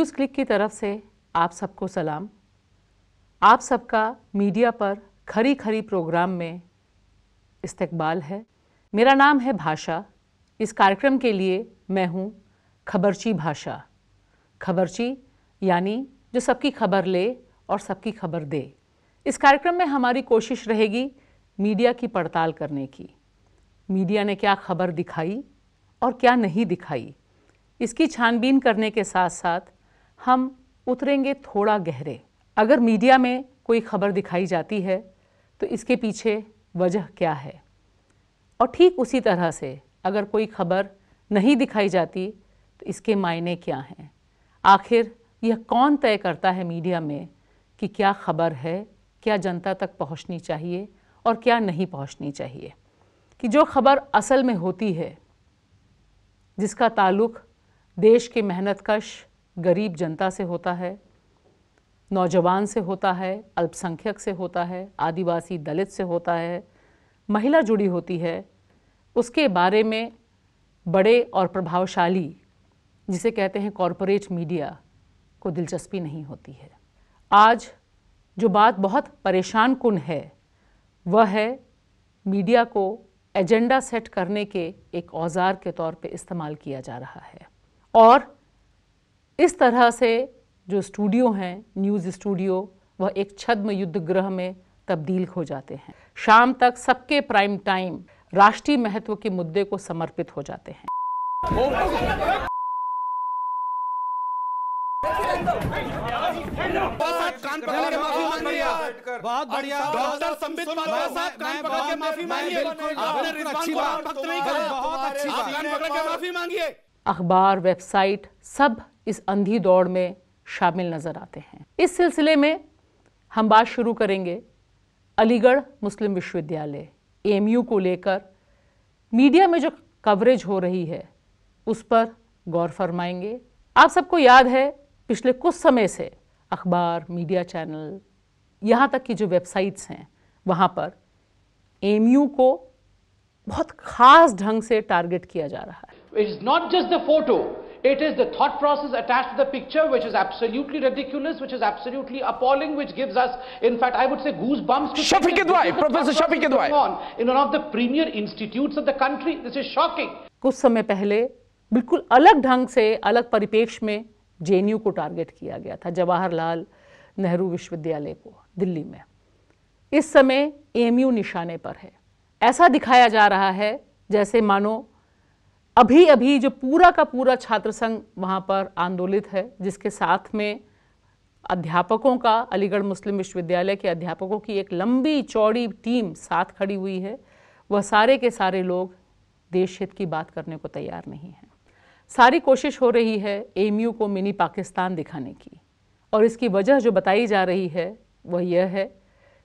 News click की तरफ से आप सबको सलाम आप सबका मीडिया पर खरी खरी प्रोग्राम में इस्तकबाल है मेरा नाम है भाषा इस कार्यक्रम के लिए मैं हूँ खबरची भाषा खबरची यानी जो सबकी खबर ले और सबकी खबर दे इस कार्यक्रम में हमारी कोशिश रहेगी मीडिया की पड़ताल करने की मीडिया ने क्या खबर दिखाई और क्या नहीं दिखाई इसकी छानबीन करने के साथ साथ हम उतरेंगे थोड़ा गहरे अगर मीडिया में कोई खबर दिखाई जाती है तो इसके पीछे वजह क्या है और ठीक उसी तरह से अगर कोई खबर नहीं दिखाई जाती तो इसके मायने क्या हैं आखिर यह कौन तय करता है मीडिया में कि क्या खबर है क्या जनता तक पहुंचनी चाहिए और क्या नहीं पहुंचनी चाहिए कि जो खबर असल में होती है जिसका ताल्लुक़ देश के मेहनतकश गरीब जनता से होता है नौजवान से होता है अल्पसंख्यक से होता है आदिवासी दलित से होता है महिला जुड़ी होती है उसके बारे में बड़े और प्रभावशाली जिसे कहते हैं कॉरपोरेट मीडिया को दिलचस्पी नहीं होती है आज जो बात बहुत परेशान कुन है वह है मीडिया को एजेंडा सेट करने के एक औजार के तौर पे इस्तेमाल किया जा रहा है और इस तरह से जो स्टूडियो हैं न्यूज़ स्टूडियो वह एक छद्म युद्ध ग्रह में तब्दील हो जाते हैं शाम तक सबके प्राइम टाइम राष्ट्रीय महत्व के मुद्दे को समर्पित हो जाते हैं बहुत बढ़िया डॉक्टर संबित पात्रा साहब कान पकड़ के माफी मांगिए आपने रिस्पॉन्स बहुत अच्छी बात बहुत अच्छी बात कान पकड़ के माफी मांगिए अखबार वेबसाइट सब इस अंधी दौड़ में शामिल नज़र आते हैं इस सिलसिले में हम बात शुरू करेंगे अलीगढ़ मुस्लिम विश्वविद्यालय एम को लेकर मीडिया में जो कवरेज हो रही है उस पर गौर फरमाएंगे आप सबको याद है पिछले कुछ समय से अखबार मीडिया चैनल यहाँ तक कि जो वेबसाइट्स हैं वहाँ पर एम को बहुत ख़ास ढंग से टारगेट किया जा रहा है It is not just the photo, it is the thought process attached to the picture which is absolutely ridiculous, which is absolutely appalling, which gives us, in fact, I would say goosebumps. Shafiq Kidwai, Professor Shafiq Kidwai. in one of the premier institutes of the country. This is shocking. कुछ समय पहले बिल्कुल अलग ढंग से अलग परिपेक्ष में जे को टारगेट किया गया था जवाहरलाल नेहरू विश्वविद्यालय को दिल्ली में इस समय एमयू निशाने पर है ऐसा दिखाया जा रहा है जैसे मानो अभी अभी जो पूरा का पूरा छात्र संघ वहाँ पर आंदोलित है जिसके साथ में अध्यापकों का अलीगढ़ मुस्लिम विश्वविद्यालय के अध्यापकों की एक लंबी चौड़ी टीम साथ खड़ी हुई है वह सारे के सारे लोग देश हित की बात करने को तैयार नहीं हैं सारी कोशिश हो रही है एम को मिनी पाकिस्तान दिखाने की और इसकी वजह जो बताई जा रही है वह यह है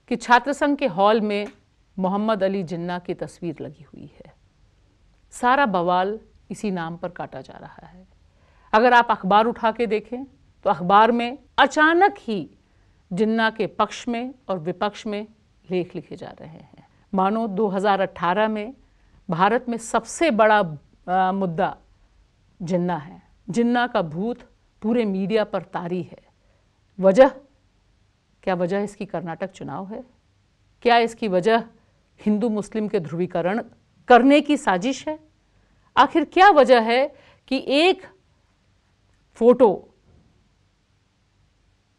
कि छात्र संघ के हॉल में मोहम्मद अली जिन्ना की तस्वीर लगी हुई है सारा बवाल इसी नाम पर काटा जा रहा है अगर आप अखबार उठा के देखें तो अखबार में अचानक ही जिन्ना के पक्ष में और विपक्ष में लेख लिखे जा रहे हैं मानो 2018 में भारत में सबसे बड़ा आ, मुद्दा जिन्ना है जिन्ना का भूत पूरे मीडिया पर तारी है वजह क्या वजह इसकी कर्नाटक चुनाव है क्या इसकी वजह हिंदू मुस्लिम के ध्रुवीकरण करने की साजिश है आखिर क्या वजह है कि एक फोटो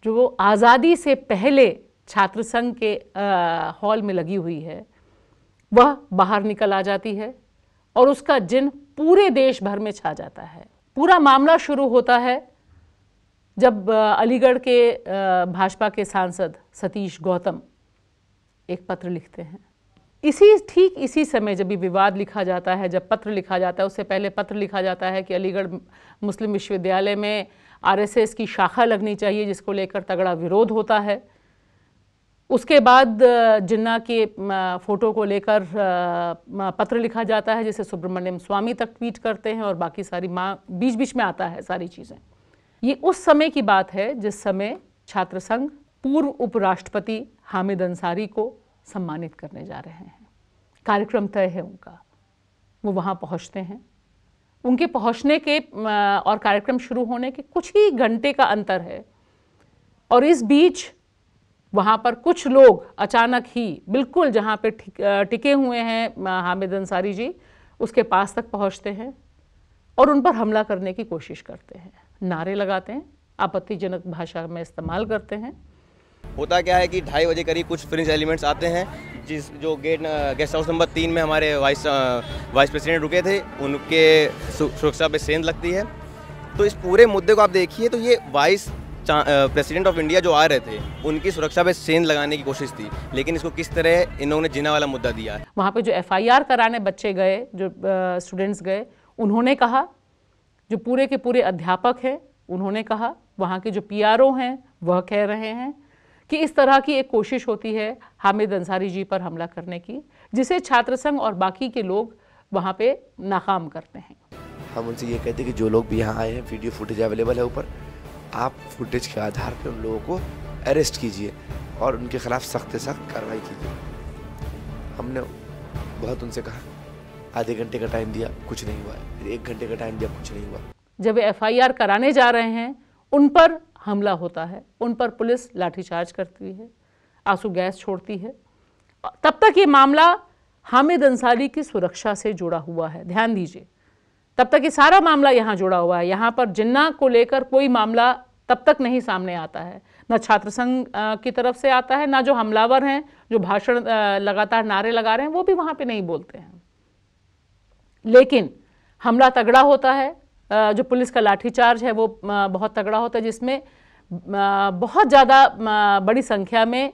जो आज़ादी से पहले छात्र संघ के हॉल में लगी हुई है वह बाहर निकल आ जाती है और उसका जिन पूरे देश भर में छा जाता है पूरा मामला शुरू होता है जब अलीगढ़ के भाजपा के सांसद सतीश गौतम एक पत्र लिखते हैं इसी ठीक इसी समय जब भी विवाद लिखा जाता है जब पत्र लिखा जाता है उससे पहले पत्र लिखा जाता है कि अलीगढ़ मुस्लिम विश्वविद्यालय में आरएसएस की शाखा लगनी चाहिए जिसको लेकर तगड़ा विरोध होता है उसके बाद जिन्ना के फ़ोटो को लेकर पत्र लिखा जाता है जिसे सुब्रमण्यम स्वामी तक ट्वीट करते हैं और बाकी सारी माँ बीच बीच में आता है सारी चीज़ें ये उस समय की बात है जिस समय छात्र संघ पूर्व उपराष्ट्रपति हामिद अंसारी को सम्मानित करने जा रहे हैं कार्यक्रम तय है उनका वो वहाँ पहुँचते हैं उनके पहुँचने के और कार्यक्रम शुरू होने के कुछ ही घंटे का अंतर है और इस बीच वहाँ पर कुछ लोग अचानक ही बिल्कुल जहाँ पे टिके हुए हैं हामिद अंसारी जी उसके पास तक पहुँचते हैं और उन पर हमला करने की कोशिश करते हैं नारे लगाते हैं आपत्तिजनक भाषा में इस्तेमाल करते हैं होता क्या है कि ढाई बजे करीब कुछ फ्रिंज एलिमेंट्स आते हैं जिस जो गेट गेस्ट हाउस नंबर तीन में हमारे वाइस वाइस प्रेसिडेंट रुके थे उनके सुरक्षा पे सेंध लगती है तो इस पूरे मुद्दे को आप देखिए तो ये वाइस प्रेसिडेंट ऑफ इंडिया जो आ रहे थे उनकी सुरक्षा पे सेंध लगाने की कोशिश थी लेकिन इसको किस तरह इन्होंने जिना वाला मुद्दा दिया वहाँ पे जो एफ कराने बच्चे गए जो स्टूडेंट्स गए उन्होंने कहा जो पूरे के पूरे अध्यापक हैं उन्होंने कहा वहाँ के जो पी हैं वह कह रहे हैं कि इस तरह की एक कोशिश होती है हामिद अंसारी जी पर हमला करने की जिसे छात्र संघ और बाकी के लोग वहाँ पे नाकाम करते हैं हम उनसे ये कहते हैं कि जो लोग भी यहाँ आए हैं वीडियो फुटेज अवेलेबल है ऊपर आप फुटेज के आधार पर उन लोगों को अरेस्ट कीजिए और उनके खिलाफ सख्त से सख्त कार्रवाई कीजिए हमने बहुत उनसे कहा आधे घंटे का टाइम दिया कुछ नहीं हुआ फिर एक घंटे का टाइम दिया कुछ नहीं हुआ जब एफआईआर कराने जा रहे हैं उन पर हमला होता है उन पर पुलिस लाठीचार्ज करती है आंसू गैस छोड़ती है तब तक ये मामला हामिद अंसारी की सुरक्षा से जुड़ा हुआ है ध्यान दीजिए तब तक ये सारा मामला यहाँ जुड़ा हुआ है यहाँ पर जिन्ना को लेकर कोई मामला तब तक नहीं सामने आता है ना छात्र संघ की तरफ से आता है ना जो हमलावर हैं जो भाषण लगातार नारे लगा रहे हैं वो भी वहाँ पे नहीं बोलते हैं लेकिन हमला तगड़ा होता है जो पुलिस का लाठीचार्ज है वो बहुत तगड़ा होता है जिसमें बहुत ज़्यादा बड़ी संख्या में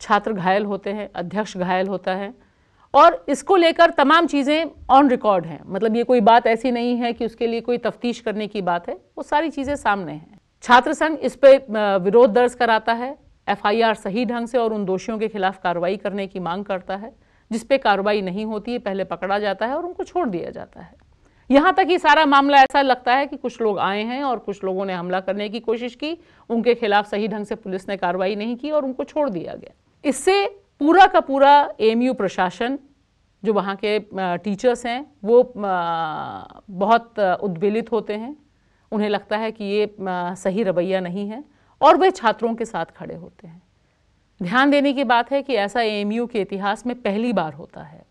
छात्र घायल होते हैं अध्यक्ष घायल होता है और इसको लेकर तमाम चीज़ें ऑन रिकॉर्ड हैं मतलब ये कोई बात ऐसी नहीं है कि उसके लिए कोई तफ्तीश करने की बात है वो सारी चीज़ें सामने हैं छात्र संघ इस पर विरोध दर्ज कराता है एफआईआर सही ढंग से और उन दोषियों के खिलाफ कार्रवाई करने की मांग करता है जिस पे कार्रवाई नहीं होती है पहले पकड़ा जाता है और उनको छोड़ दिया जाता है यहाँ तक ही सारा मामला ऐसा लगता है कि कुछ लोग आए हैं और कुछ लोगों ने हमला करने की कोशिश की उनके खिलाफ सही ढंग से पुलिस ने कार्रवाई नहीं की और उनको छोड़ दिया गया इससे पूरा का पूरा एम प्रशासन जो वहाँ के टीचर्स हैं वो बहुत उद्वेलित होते हैं उन्हें लगता है कि ये सही रवैया नहीं है और वे छात्रों के साथ खड़े होते हैं ध्यान देने की बात है कि ऐसा एएमयू के इतिहास में पहली बार होता है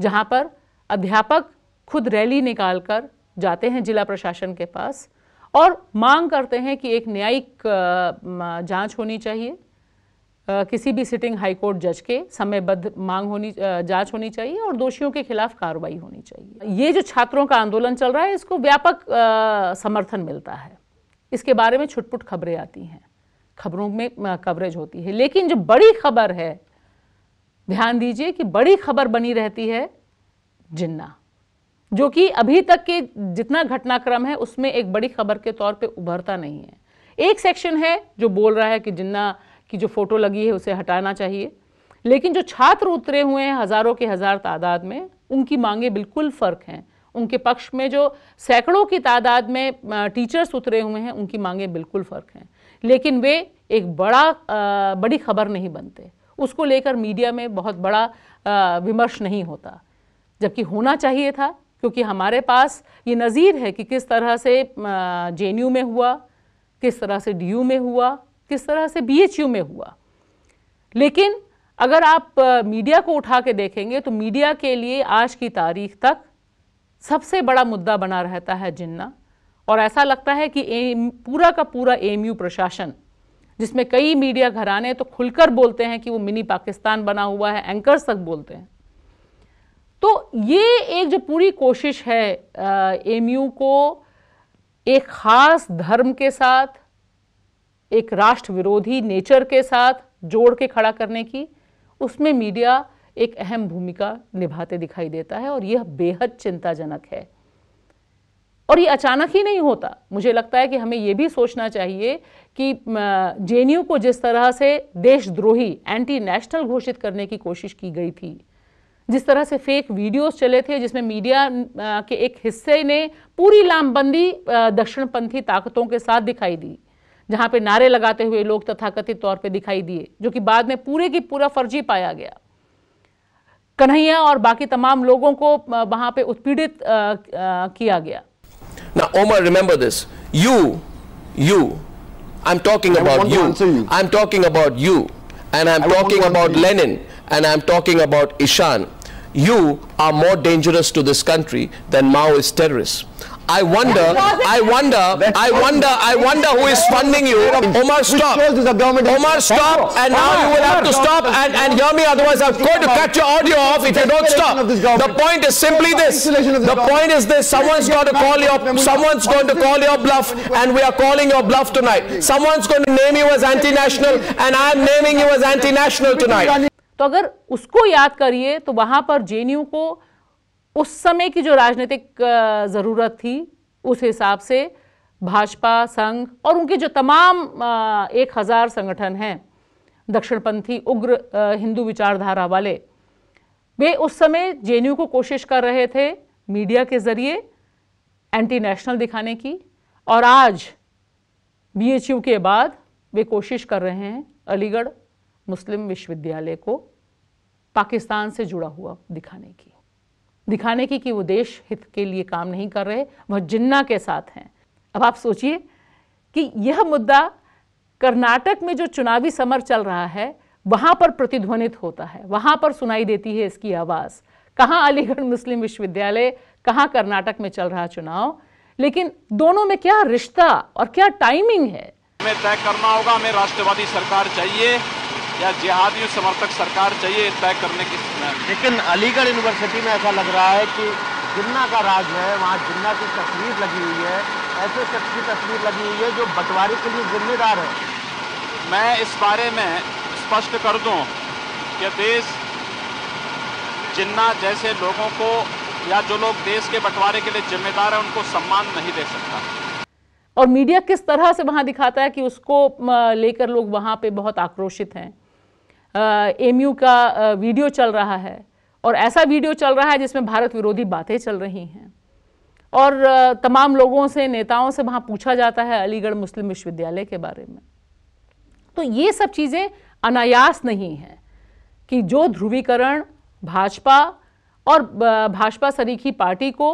जहाँ पर अध्यापक खुद रैली निकाल कर जाते हैं जिला प्रशासन के पास और मांग करते हैं कि एक न्यायिक जांच होनी चाहिए किसी भी सिटिंग हाईकोर्ट जज के समयबद्ध मांग होनी जांच होनी चाहिए और दोषियों के खिलाफ कार्रवाई होनी चाहिए ये जो छात्रों का आंदोलन चल रहा है इसको व्यापक समर्थन मिलता है इसके बारे में छुटपुट खबरें आती हैं खबरों में कवरेज होती है लेकिन जो बड़ी खबर है ध्यान दीजिए कि बड़ी खबर बनी रहती है जिन्ना जो कि अभी तक के जितना घटनाक्रम है उसमें एक बड़ी खबर के तौर पे उभरता नहीं है एक सेक्शन है जो बोल रहा है कि जिन्ना की जो फ़ोटो लगी है उसे हटाना चाहिए लेकिन जो छात्र उतरे हुए हैं हज़ारों के हज़ार तादाद में उनकी मांगे बिल्कुल फ़र्क हैं उनके पक्ष में जो सैकड़ों की तादाद में टीचर्स उतरे हुए हैं उनकी मांगे बिल्कुल फ़र्क हैं लेकिन वे एक बड़ा बड़ी खबर नहीं बनते उसको लेकर मीडिया में बहुत बड़ा विमर्श नहीं होता जबकि होना चाहिए था क्योंकि हमारे पास ये नज़ीर है कि किस तरह से जे में हुआ किस तरह से डी में हुआ किस तरह से बी में हुआ लेकिन अगर आप मीडिया को उठा के देखेंगे तो मीडिया के लिए आज की तारीख तक सबसे बड़ा मुद्दा बना रहता है जिन्ना और ऐसा लगता है कि एम पूरा का पूरा एमयू प्रशासन जिसमें कई मीडिया घराने तो खुलकर बोलते हैं कि वो मिनी पाकिस्तान बना हुआ है एंकर्स तक बोलते हैं तो ये एक जो पूरी कोशिश है एमयू को एक ख़ास धर्म के साथ एक राष्ट्र विरोधी नेचर के साथ जोड़ के खड़ा करने की उसमें मीडिया एक अहम भूमिका निभाते दिखाई देता है और यह बेहद चिंताजनक है और ये अचानक ही नहीं होता मुझे लगता है कि हमें यह भी सोचना चाहिए कि जे को जिस तरह से देशद्रोही एंटी नेशनल घोषित करने की कोशिश की गई थी जिस तरह से फेक वीडियोस चले थे जिसमें मीडिया के एक हिस्से ने पूरी लामबंदी दक्षिणपंथी ताकतों के साथ दिखाई दी जहां पे नारे लगाते हुए लोग तथाकथित तौर पे दिखाई दिए जो कि बाद में पूरे की पूरा फर्जी पाया गया कन्हैया और बाकी तमाम लोगों को वहां पे उत्पीड़ित किया गया Now, Omar, remember this. You you, I'm talking I about you. you. I'm talking about you. And I'm I talking about Lenin. And I'm talking about Ishan. you are more dangerous to this country than Maoist terrorists. I wonder, I wonder, I wonder, I wonder who is funding you. Omar, stop. Omar, stop. And now you will have to stop and, and hear me. Otherwise, I'm going to cut your audio off if you don't stop. The point is simply this. The point is this. Someone's going to call your, someone's going to call your bluff, and we are calling your bluff tonight. Someone's going to name you as anti-national, and I'm naming you as anti-national tonight. तो अगर उसको याद करिए तो वहाँ पर जे को उस समय की जो राजनीतिक ज़रूरत थी उस हिसाब से भाजपा संघ और उनके जो तमाम एक हज़ार संगठन हैं दक्षिणपंथी उग्र हिंदू विचारधारा वाले वे उस समय जे को कोशिश कर रहे थे मीडिया के ज़रिए एंटी नेशनल दिखाने की और आज बी के बाद वे कोशिश कर रहे हैं अलीगढ़ मुस्लिम विश्वविद्यालय को पाकिस्तान से जुड़ा हुआ दिखाने की दिखाने की कि वो देश हित के लिए काम नहीं कर रहे वह जिन्ना के साथ हैं अब आप सोचिए कि यह मुद्दा कर्नाटक में जो चुनावी समर चल रहा है वहां पर प्रतिध्वनित होता है वहां पर सुनाई देती है इसकी आवाज़ कहाँ अलीगढ़ मुस्लिम विश्वविद्यालय कहाँ कर्नाटक में चल रहा चुनाव लेकिन दोनों में क्या रिश्ता और क्या टाइमिंग है हमें तय करना होगा हमें राष्ट्रवादी सरकार चाहिए या जिहादी समर्थक सरकार चाहिए तय करने की लेकिन अलीगढ़ यूनिवर्सिटी में ऐसा लग रहा है कि जिन्ना का राज है वहाँ जिन्ना की तस्वीर लगी हुई है ऐसे शख्स की तस्वीर लगी हुई है जो बंटवारे के लिए जिम्मेदार है मैं इस बारे में स्पष्ट कर दूँ कि देश जिन्ना जैसे लोगों को या जो लोग देश के बंटवारे के लिए जिम्मेदार है उनको सम्मान नहीं दे सकता और मीडिया किस तरह से वहां दिखाता है कि उसको लेकर लोग वहां पे बहुत आक्रोशित हैं एम यू का वीडियो चल रहा है और ऐसा वीडियो चल रहा है जिसमें भारत विरोधी बातें चल रही हैं और तमाम लोगों से नेताओं से वहाँ पूछा जाता है अलीगढ़ मुस्लिम विश्वविद्यालय के बारे में तो ये सब चीज़ें अनायास नहीं हैं कि जो ध्रुवीकरण भाजपा और भाजपा सरीखी पार्टी को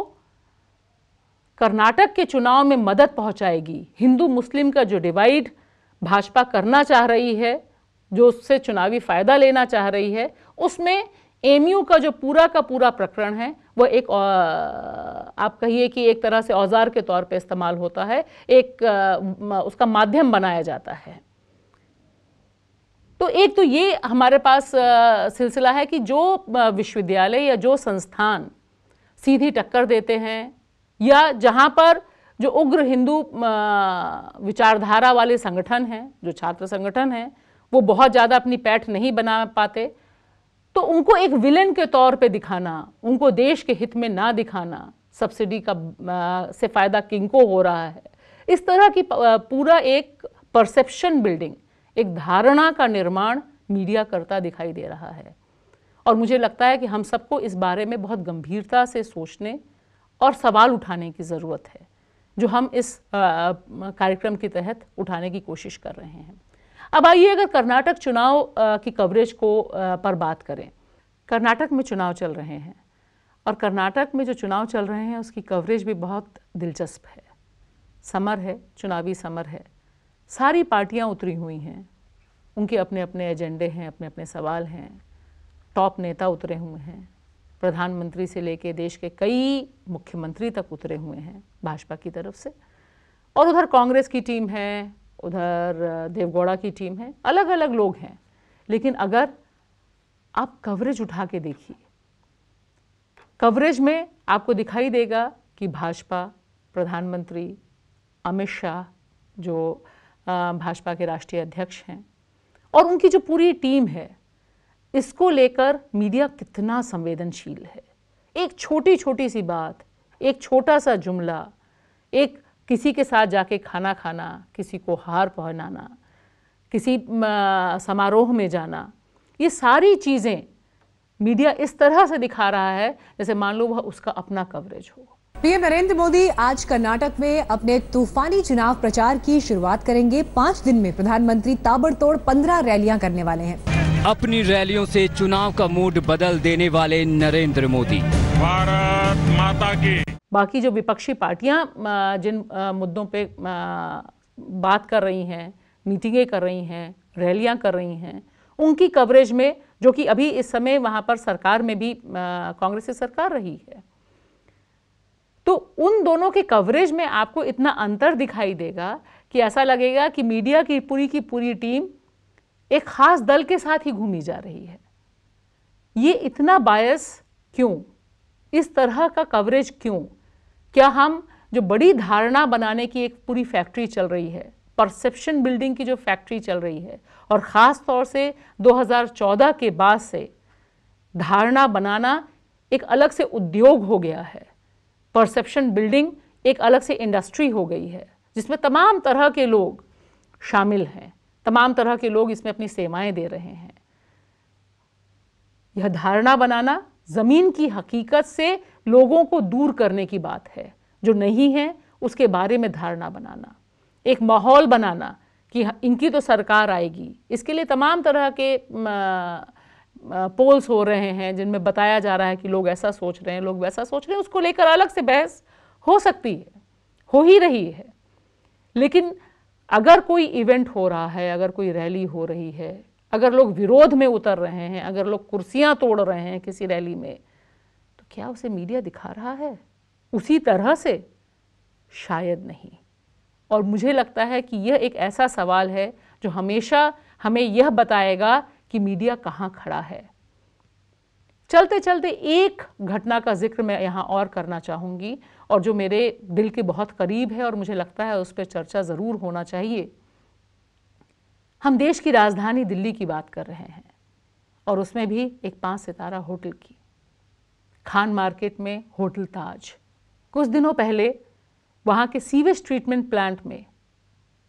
कर्नाटक के चुनाव में मदद पहुंचाएगी हिंदू मुस्लिम का जो डिवाइड भाजपा करना चाह रही है जो उससे चुनावी फ़ायदा लेना चाह रही है उसमें एमयू का जो पूरा का पूरा प्रकरण है वह एक आप कहिए कि एक तरह से औजार के तौर पे इस्तेमाल होता है एक उसका माध्यम बनाया जाता है तो एक तो ये हमारे पास सिलसिला है कि जो विश्वविद्यालय या जो संस्थान सीधी टक्कर देते हैं या जहाँ पर जो उग्र हिंदू विचारधारा वाले संगठन हैं जो छात्र संगठन हैं वो बहुत ज़्यादा अपनी पैठ नहीं बना पाते तो उनको एक विलन के तौर पे दिखाना उनको देश के हित में ना दिखाना सब्सिडी का आ, से फ़ायदा किनको हो रहा है इस तरह की पूरा एक परसेप्शन बिल्डिंग एक धारणा का निर्माण मीडिया करता दिखाई दे रहा है और मुझे लगता है कि हम सबको इस बारे में बहुत गंभीरता से सोचने और सवाल उठाने की ज़रूरत है जो हम इस कार्यक्रम के तहत उठाने की कोशिश कर रहे हैं अब आइए अगर कर्नाटक चुनाव की कवरेज को पर बात करें कर्नाटक में चुनाव चल रहे हैं और कर्नाटक में जो चुनाव चल रहे हैं उसकी कवरेज भी बहुत दिलचस्प है समर है चुनावी समर है सारी पार्टियां उतरी हुई हैं उनके अपने अपने एजेंडे हैं अपने अपने सवाल हैं टॉप नेता उतरे हुए हैं प्रधानमंत्री से लेके देश के कई मुख्यमंत्री तक उतरे हुए हैं भाजपा की तरफ से और उधर कांग्रेस की टीम है उधर देवगौड़ा की टीम है अलग अलग लोग हैं लेकिन अगर आप कवरेज उठा के देखिए कवरेज में आपको दिखाई देगा कि भाजपा प्रधानमंत्री अमित शाह जो भाजपा के राष्ट्रीय अध्यक्ष हैं और उनकी जो पूरी टीम है इसको लेकर मीडिया कितना संवेदनशील है एक छोटी छोटी सी बात एक छोटा सा जुमला एक किसी के साथ जाके खाना खाना किसी को हार पहनाना किसी समारोह में जाना ये सारी चीज़ें मीडिया इस तरह से दिखा रहा है जैसे मान लो वह उसका अपना कवरेज हो पीएम नरेंद्र मोदी आज कर्नाटक में अपने तूफानी चुनाव प्रचार की शुरुआत करेंगे पाँच दिन में प्रधानमंत्री ताबड़तोड़ पंद्रह रैलियां करने वाले हैं अपनी रैलियों से चुनाव का मूड बदल देने वाले नरेंद्र मोदी भारत माता की बाकी जो विपक्षी पार्टियां जिन मुद्दों पे बात कर रही हैं मीटिंगें कर रही हैं रैलियां कर रही हैं उनकी कवरेज में जो कि अभी इस समय वहाँ पर सरकार में भी कांग्रेस की सरकार रही है तो उन दोनों के कवरेज में आपको इतना अंतर दिखाई देगा कि ऐसा लगेगा कि मीडिया की पूरी की पूरी टीम एक खास दल के साथ ही घूमी जा रही है ये इतना बायस क्यों इस तरह का कवरेज क्यों क्या हम जो बड़ी धारणा बनाने की एक पूरी फैक्ट्री चल रही है परसेप्शन बिल्डिंग की जो फैक्ट्री चल रही है और ख़ास तौर से 2014 के बाद से धारणा बनाना एक अलग से उद्योग हो गया है परसेप्शन बिल्डिंग एक अलग से इंडस्ट्री हो गई है जिसमें तमाम तरह के लोग शामिल हैं तमाम तरह के लोग इसमें अपनी सेवाएं दे रहे हैं यह धारणा बनाना ज़मीन की हकीकत से लोगों को दूर करने की बात है जो नहीं है उसके बारे में धारणा बनाना एक माहौल बनाना कि इनकी तो सरकार आएगी इसके लिए तमाम तरह के पोल्स हो रहे हैं जिनमें बताया जा रहा है कि लोग ऐसा सोच रहे हैं लोग वैसा सोच रहे हैं उसको लेकर अलग से बहस हो सकती है हो ही रही है लेकिन अगर कोई इवेंट हो रहा है अगर कोई रैली हो रही है अगर लोग विरोध में उतर रहे हैं अगर लोग कुर्सियां तोड़ रहे हैं किसी रैली में तो क्या उसे मीडिया दिखा रहा है उसी तरह से शायद नहीं और मुझे लगता है कि यह एक ऐसा सवाल है जो हमेशा हमें यह बताएगा कि मीडिया कहाँ खड़ा है चलते चलते एक घटना का जिक्र मैं यहाँ और करना चाहूँगी और जो मेरे दिल के बहुत करीब है और मुझे लगता है उस पर चर्चा ज़रूर होना चाहिए हम देश की राजधानी दिल्ली की बात कर रहे हैं और उसमें भी एक पाँच सितारा होटल की खान मार्केट में होटल ताज कुछ दिनों पहले वहाँ के सीवेज ट्रीटमेंट प्लांट में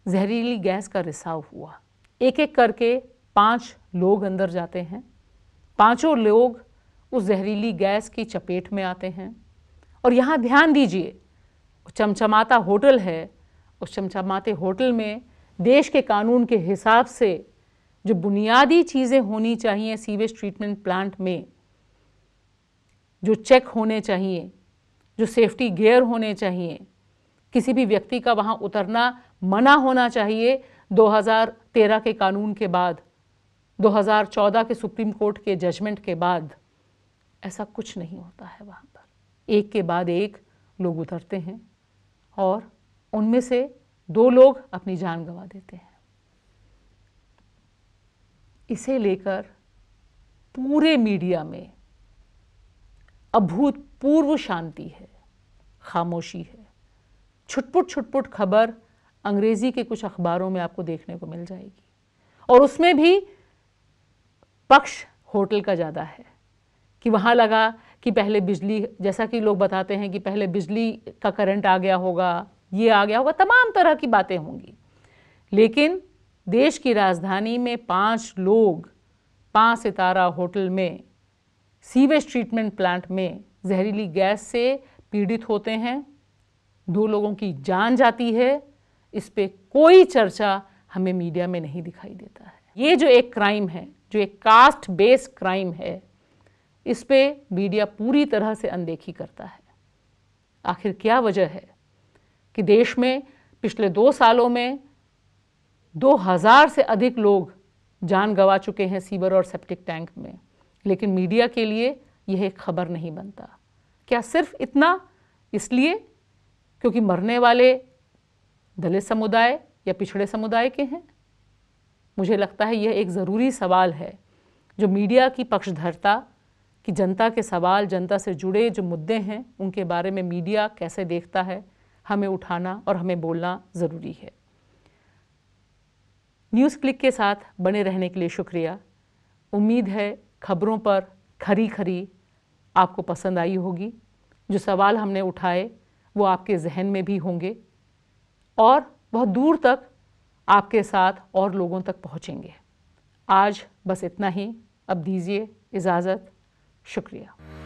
जहरीली गैस का रिसाव हुआ एक एक करके पांच लोग अंदर जाते हैं पांचों लोग उस जहरीली गैस की चपेट में आते हैं और यहाँ ध्यान दीजिए चमचमाता होटल है उस चमचमाते होटल में देश के कानून के हिसाब से जो बुनियादी चीज़ें होनी चाहिए सीवेज ट्रीटमेंट प्लांट में जो चेक होने चाहिए जो सेफ्टी गेयर होने चाहिए किसी भी व्यक्ति का वहाँ उतरना मना होना चाहिए 2013 के कानून के बाद 2014 के सुप्रीम कोर्ट के जजमेंट के बाद ऐसा कुछ नहीं होता है वहाँ पर एक के बाद एक लोग उतरते हैं और उनमें से दो लोग अपनी जान गंवा देते हैं इसे लेकर पूरे मीडिया में अभूतपूर्व शांति है खामोशी है छुटपुट छुटपुट खबर अंग्रेज़ी के कुछ अखबारों में आपको देखने को मिल जाएगी और उसमें भी पक्ष होटल का ज़्यादा है कि वहाँ लगा कि पहले बिजली जैसा कि लोग बताते हैं कि पहले बिजली का करंट आ गया होगा ये आ गया होगा तमाम तरह की बातें होंगी लेकिन देश की राजधानी में पांच लोग पांच सितारा होटल में सीवेज ट्रीटमेंट प्लांट में जहरीली गैस से पीड़ित होते हैं दो लोगों की जान जाती है इस पर कोई चर्चा हमें मीडिया में नहीं दिखाई देता है ये जो एक क्राइम है जो एक कास्ट बेस्ड क्राइम है इस पर मीडिया पूरी तरह से अनदेखी करता है आखिर क्या वजह है कि देश में पिछले दो सालों में 2000 से अधिक लोग जान गंवा चुके हैं सीवर और सेप्टिक टैंक में लेकिन मीडिया के लिए यह एक खबर नहीं बनता क्या सिर्फ इतना इसलिए क्योंकि मरने वाले दलित समुदाय या पिछड़े समुदाय के हैं मुझे लगता है यह एक ज़रूरी सवाल है जो मीडिया की पक्षधरता कि जनता के सवाल जनता से जुड़े जो मुद्दे हैं उनके बारे में मीडिया कैसे देखता है हमें उठाना और हमें बोलना ज़रूरी है न्यूज़ क्लिक के साथ बने रहने के लिए शुक्रिया उम्मीद है खबरों पर खरी खरी आपको पसंद आई होगी जो सवाल हमने उठाए वो आपके जहन में भी होंगे और बहुत दूर तक आपके साथ और लोगों तक पहुँचेंगे आज बस इतना ही अब दीजिए इजाज़त शुक्रिया